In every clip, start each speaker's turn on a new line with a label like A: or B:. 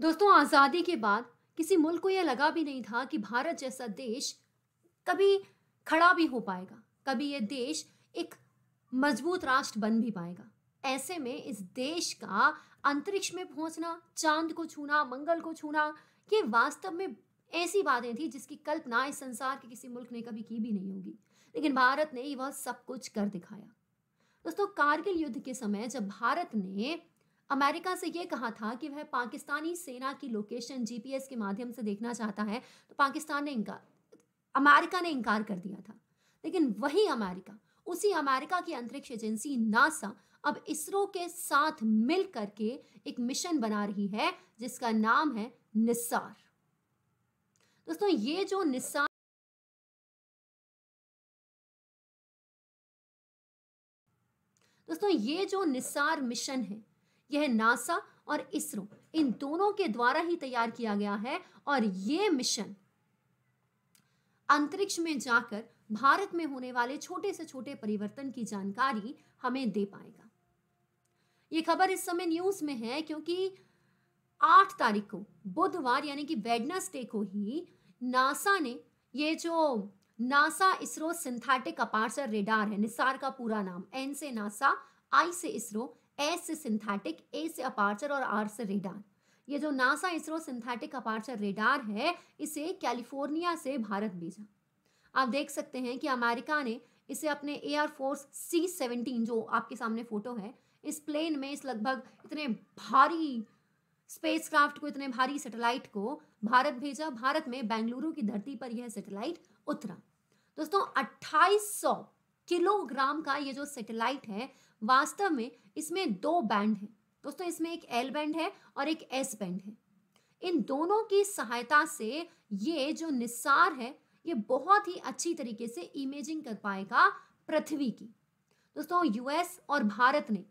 A: दोस्तों आज़ादी के बाद किसी मुल्क को यह लगा भी नहीं था कि भारत जैसा देश कभी खड़ा भी हो पाएगा कभी यह देश एक मजबूत राष्ट्र बन भी पाएगा ऐसे में इस देश का अंतरिक्ष में पहुंचना चांद को छूना मंगल को छूना ये वास्तव में ऐसी बातें थी जिसकी कल्पना इस संसार के किसी मुल्क ने कभी की भी नहीं होगी लेकिन भारत ने वह सब कुछ कर दिखाया दोस्तों कारगिल युद्ध के समय जब भारत ने अमेरिका से यह कहा था कि वह पाकिस्तानी सेना की लोकेशन जीपीएस के माध्यम से देखना चाहता है तो पाकिस्तान ने इनकार अमेरिका ने इनकार कर दिया था लेकिन वही अमेरिका उसी अमेरिका की अंतरिक्ष एजेंसी नासा अब इसरो के साथ मिल करके एक मिशन बना रही है जिसका नाम है निसार दोस्तों ये जो निसार दोस्तों ये जो निसार मिशन है यह नासा और इसरो इन दोनों के द्वारा ही तैयार किया गया है और यह मिशन अंतरिक्ष में जाकर भारत में होने वाले छोटे से छोटे परिवर्तन की जानकारी हमें दे पाएगा यह खबर इस समय न्यूज में है क्योंकि आठ तारीख को बुधवार यानी कि वेडनसडे को ही नासा ने ये जो NASA ISRO synthetic aperture radar है निसार का पूरा नाम एन से नासा आई से इसरो एस से सिंथेटिक ए से अपार्चर और आर से रेडार ये जो NASA ISRO synthetic aperture radar है इसे कैलिफोर्निया से भारत भेजा आप देख सकते हैं कि अमेरिका ने इसे अपने एयर फोर्स सी सेवनटीन जो आपके सामने फोटो है इस प्लेन में इस लगभग इतने भारी स्पेसक्राफ्ट को इतने भारी सैटेलाइट को भारत भेजा भारत में बेंगलुरु की धरती पर यह सैटेलाइट उतरा दोस्तों 2800 किलोग्राम का ये जो सैटेलाइट है वास्तव में इसमें दो बैंड हैं दोस्तों इसमें एक एल बैंड है और एक एस बैंड है इन दोनों की सहायता से ये जो निसार है ये बहुत ही अच्छी तरीके से इमेजिंग कर पाएगा पृथ्वी की दोस्तों यूएस और भारत ने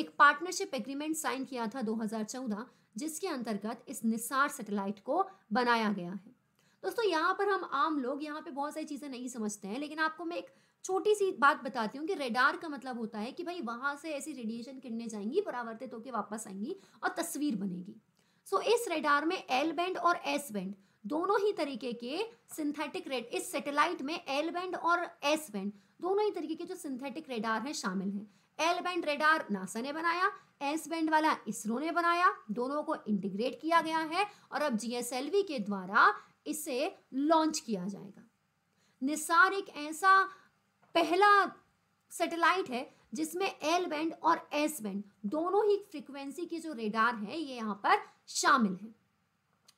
A: एक पार्टनरशिप एग्रीमेंट साइन किया था 2014 जिसके अंतर्गत इस निसार सैटेलाइट को बनाया गया है दोस्तों यहाँ पर हम आम लोग यहाँ पे बहुत सारी चीज़ें नहीं समझते हैं लेकिन आपको मैं एक छोटी सी बात बताती हूँ कि रेडार का मतलब होता है कि भाई वहां से ऐसी रेडिएशन किरणें जाएंगी परावर्तित होकर वापस आएंगी और तस्वीर बनेगी सो so, इस रेडार में एल बैंड और एस बैंड दोनों ही तरीके के सिंथेटिक रेड इस सैटेलाइट में एल बैंड और एस बैंड दोनों ही तरीके के जो सिंथेटिक रेडार हैं शामिल हैं एल बैंड रेडार नासा ने बनाया एस बैंड वाला इसरो ने बनाया दोनों को इंटीग्रेट किया गया है और अब जीएसएलवी के द्वारा इसे लॉन्च किया जाएगा निसार एक ऐसा पहला सैटेलाइट है जिसमें एल बैंड और एस बैंड दोनों ही फ्रिक्वेंसी की जो रेडार है ये यहाँ पर शामिल है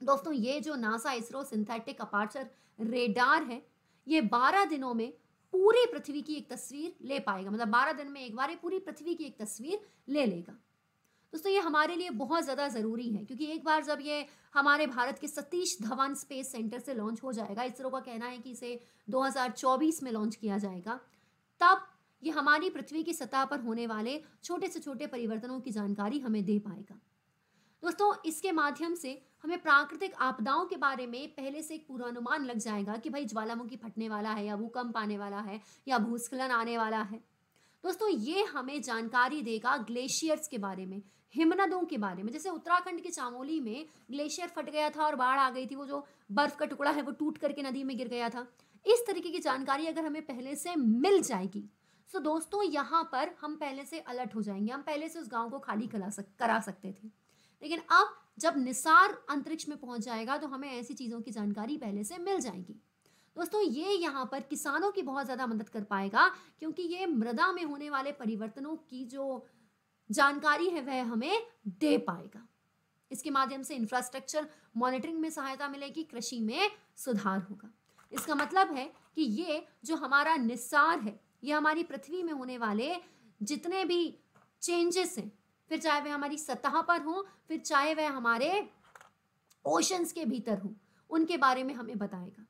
A: दोस्तों ये जो NASA ISRO synthetic aperture radar है ये 12 दिनों में पूरी पृथ्वी की एक तस्वीर ले पाएगा मतलब 12 दिन में एक बार पूरी पृथ्वी की एक तस्वीर ले लेगा दोस्तों ये हमारे लिए बहुत ज़्यादा ज़रूरी है क्योंकि एक बार जब ये हमारे भारत के सतीश धवन स्पेस सेंटर से लॉन्च हो जाएगा इसरो का कहना है कि इसे 2024 में लॉन्च किया जाएगा तब ये हमारी पृथ्वी की सतह पर होने वाले छोटे से छोटे परिवर्तनों की जानकारी हमें दे पाएगा दोस्तों इसके माध्यम से हमें प्राकृतिक आपदाओं के बारे में पहले से एक पूर्वानुमान लग जाएगा कि भाई ज्वालामुखी फटने वाला है या भूकंप आने वाला है या भूस्खलन आने वाला है दोस्तों ये हमें जानकारी देगा ग्लेशियर्स के बारे में हिमनदों के बारे में जैसे उत्तराखंड के चामोली में ग्लेशियर फट गया था और बाढ़ आ गई थी वो जो बर्फ का टुकड़ा है वो टूट करके नदी में गिर गया था इस तरीके की जानकारी अगर हमें पहले से मिल जाएगी सो तो दोस्तों यहाँ पर हम पहले से अलर्ट हो जाएंगे हम पहले से उस गांव को खाली करा सक करा सकते थे लेकिन अब जब निसार अंतरिक्ष में पहुंच जाएगा तो हमें ऐसी चीज़ों की जानकारी पहले से मिल जाएगी दोस्तों ये यहाँ पर किसानों की बहुत ज़्यादा मदद कर पाएगा क्योंकि ये मृदा में होने वाले परिवर्तनों की जो जानकारी है वह हमें दे पाएगा इसके माध्यम से इंफ्रास्ट्रक्चर मॉनिटरिंग में सहायता मिलेगी कृषि में सुधार होगा इसका मतलब है कि ये जो हमारा निस्सार है ये हमारी पृथ्वी में होने वाले जितने भी चेंजेस हैं फिर चाहे वह हमारी सतह पर हों फिर चाहे वह हमारे ओशंस के भीतर हों उनके बारे में हमें बताएगा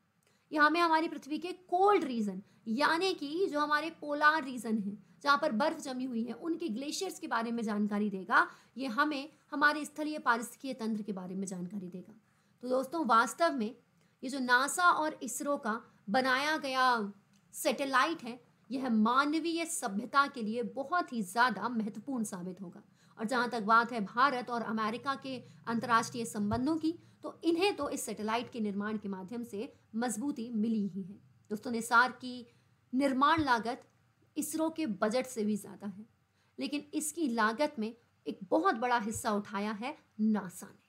A: यहाँ में हमारी पृथ्वी के कोल्ड रीजन यानी कि जो हमारे पोलार रीजन है जहाँ पर बर्फ जमी हुई है उनके ग्लेशियर्स के बारे में जानकारी देगा ये हमें हमारे स्थलीय पारिस्थितिकीय तंत्र के बारे में जानकारी देगा तो दोस्तों वास्तव में ये जो नासा और इसरो का बनाया गया सैटेलाइट है यह मानवीय सभ्यता के लिए बहुत ही ज़्यादा महत्वपूर्ण साबित होगा और जहां तक बात है भारत और अमेरिका के अंतर्राष्ट्रीय संबंधों की तो इन्हें तो इस सैटेलाइट के निर्माण के माध्यम से मजबूती मिली ही है दोस्तों निसार की निर्माण लागत इसरो के बजट से भी ज़्यादा है लेकिन इसकी लागत में एक बहुत बड़ा हिस्सा उठाया है नासा ने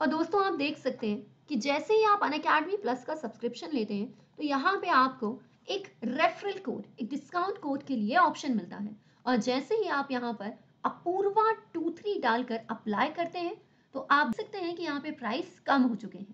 A: और दोस्तों आप देख सकते हैं कि जैसे ही आप अन अकेडमी प्लस का सब्सक्रिप्शन लेते हैं तो यहाँ पे आपको एक रेफरल कोड एक डिस्काउंट कोड के लिए ऑप्शन मिलता है और जैसे ही आप यहाँ पर अपूर्वा टू थ्री डालकर अप्लाई करते हैं तो आप सकते हैं कि यहाँ पे प्राइस कम हो चुके हैं